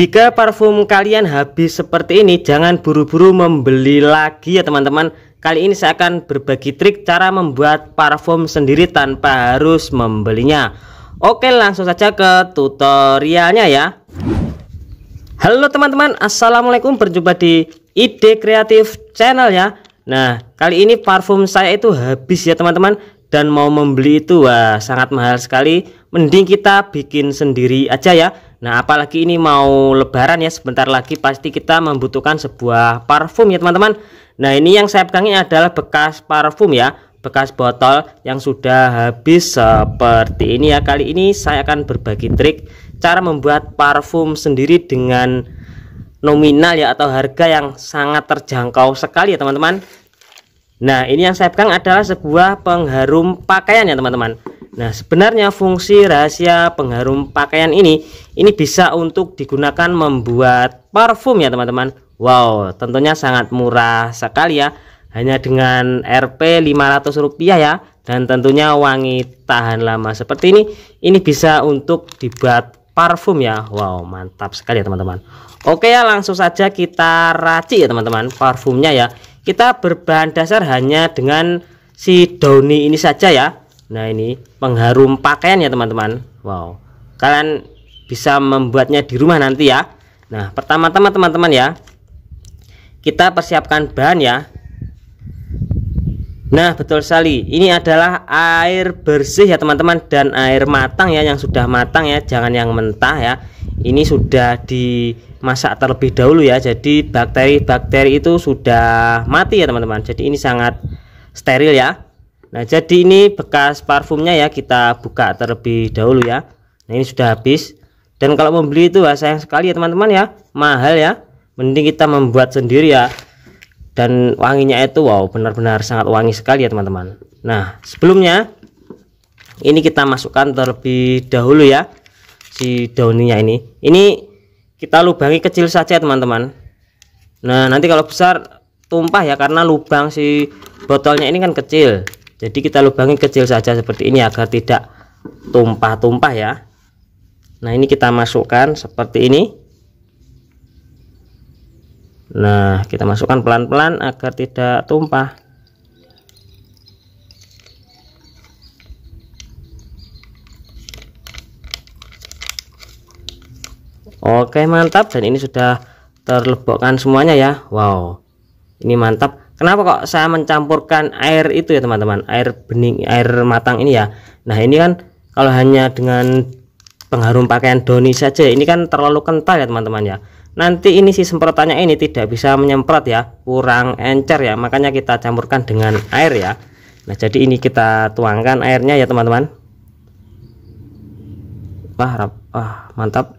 Jika parfum kalian habis seperti ini, jangan buru-buru membeli lagi ya teman-teman. Kali ini saya akan berbagi trik cara membuat parfum sendiri tanpa harus membelinya. Oke, langsung saja ke tutorialnya ya. Halo teman-teman, Assalamualaikum. Berjumpa di Ide Kreatif Channel ya. Nah, kali ini parfum saya itu habis ya teman-teman dan mau membeli itu wah sangat mahal sekali. Mending kita bikin sendiri aja ya Nah, apalagi ini mau lebaran ya, sebentar lagi pasti kita membutuhkan sebuah parfum ya, teman-teman. Nah, ini yang saya pegangnya adalah bekas parfum ya, bekas botol yang sudah habis seperti ini ya. Kali ini saya akan berbagi trik cara membuat parfum sendiri dengan nominal ya atau harga yang sangat terjangkau sekali ya, teman-teman. Nah, ini yang saya pegang adalah sebuah pengharum pakaian ya, teman-teman. Nah, sebenarnya fungsi rahasia pengharum pakaian ini ini bisa untuk digunakan membuat parfum ya, teman-teman. Wow, tentunya sangat murah sekali ya. Hanya dengan Rp 500 rupiah ya dan tentunya wangi tahan lama seperti ini. Ini bisa untuk dibuat parfum ya. Wow, mantap sekali ya, teman-teman. Oke ya, langsung saja kita racik ya, teman-teman, parfumnya ya. Kita berbahan dasar hanya dengan si Doni ini saja ya Nah ini pengharum pakaian ya teman-teman Wow Kalian bisa membuatnya di rumah nanti ya Nah pertama-tama teman-teman ya Kita persiapkan bahan ya Nah betul sekali Ini adalah air bersih ya teman-teman Dan air matang ya yang sudah matang ya Jangan yang mentah ya Ini sudah dimasak terlebih dahulu ya Jadi bakteri-bakteri itu sudah mati ya teman-teman Jadi ini sangat steril ya Nah jadi ini bekas parfumnya ya kita buka terlebih dahulu ya Nah ini sudah habis dan kalau membeli itu bahasa sayang sekali ya teman-teman ya mahal ya mending kita membuat sendiri ya dan wanginya itu wow benar-benar sangat wangi sekali ya teman-teman nah sebelumnya ini kita masukkan terlebih dahulu ya si daunnya ini ini kita lubangi kecil saja teman-teman nah nanti kalau besar tumpah ya karena lubang si botolnya ini kan kecil jadi kita lubangi kecil saja seperti ini agar tidak tumpah-tumpah ya nah ini kita masukkan seperti ini nah kita masukkan pelan-pelan agar tidak tumpah Oke mantap dan ini sudah terlebokkan semuanya ya Wow ini mantap Kenapa kok saya mencampurkan air itu ya teman-teman, air bening, air matang ini ya. Nah ini kan kalau hanya dengan pengharum pakaian doni saja, ini kan terlalu kental ya teman-teman ya. Nanti ini si semprotannya ini tidak bisa menyemprot ya, kurang encer ya. Makanya kita campurkan dengan air ya. Nah jadi ini kita tuangkan airnya ya teman-teman. Wah, wah mantap.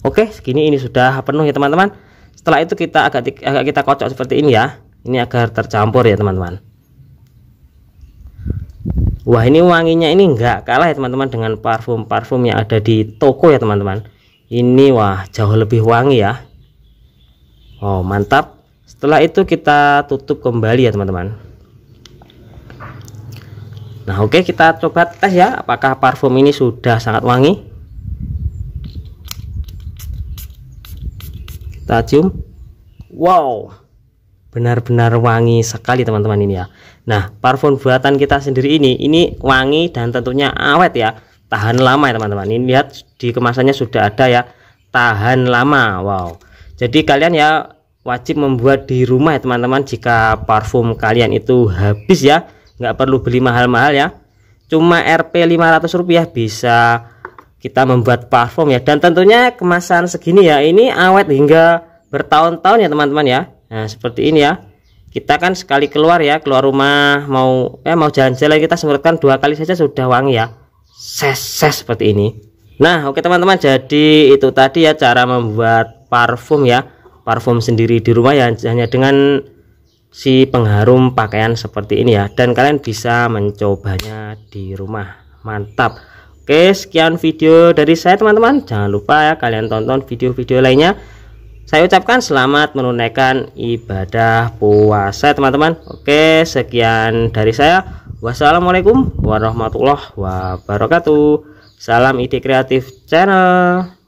Oke segini ini sudah penuh ya teman-teman. Setelah itu kita agak agak kita kocok seperti ini ya ini agar tercampur ya teman-teman wah ini wanginya ini enggak kalah ya teman-teman dengan parfum-parfum yang ada di toko ya teman-teman ini wah jauh lebih wangi ya Oh mantap setelah itu kita tutup kembali ya teman-teman Nah oke okay, kita coba tes ya apakah parfum ini sudah sangat wangi kita cium wow benar-benar wangi sekali teman-teman ini ya nah parfum buatan kita sendiri ini ini wangi dan tentunya awet ya tahan lama ya teman-teman ini lihat di kemasannya sudah ada ya tahan lama wow jadi kalian ya wajib membuat di rumah ya teman-teman jika parfum kalian itu habis ya nggak perlu beli mahal-mahal ya cuma Rp 500 rupiah bisa kita membuat parfum ya dan tentunya kemasan segini ya ini awet hingga bertahun-tahun ya teman-teman ya nah seperti ini ya kita kan sekali keluar ya keluar rumah mau eh mau jalan-jalan kita semprotkan dua kali saja sudah wangi ya ses seperti ini nah oke teman-teman jadi itu tadi ya cara membuat parfum ya parfum sendiri di rumah ya hanya dengan si pengharum pakaian seperti ini ya dan kalian bisa mencobanya di rumah mantap oke sekian video dari saya teman-teman jangan lupa ya kalian tonton video-video lainnya saya ucapkan selamat menunaikan ibadah puasa teman-teman oke sekian dari saya wassalamualaikum warahmatullahi wabarakatuh salam ide kreatif channel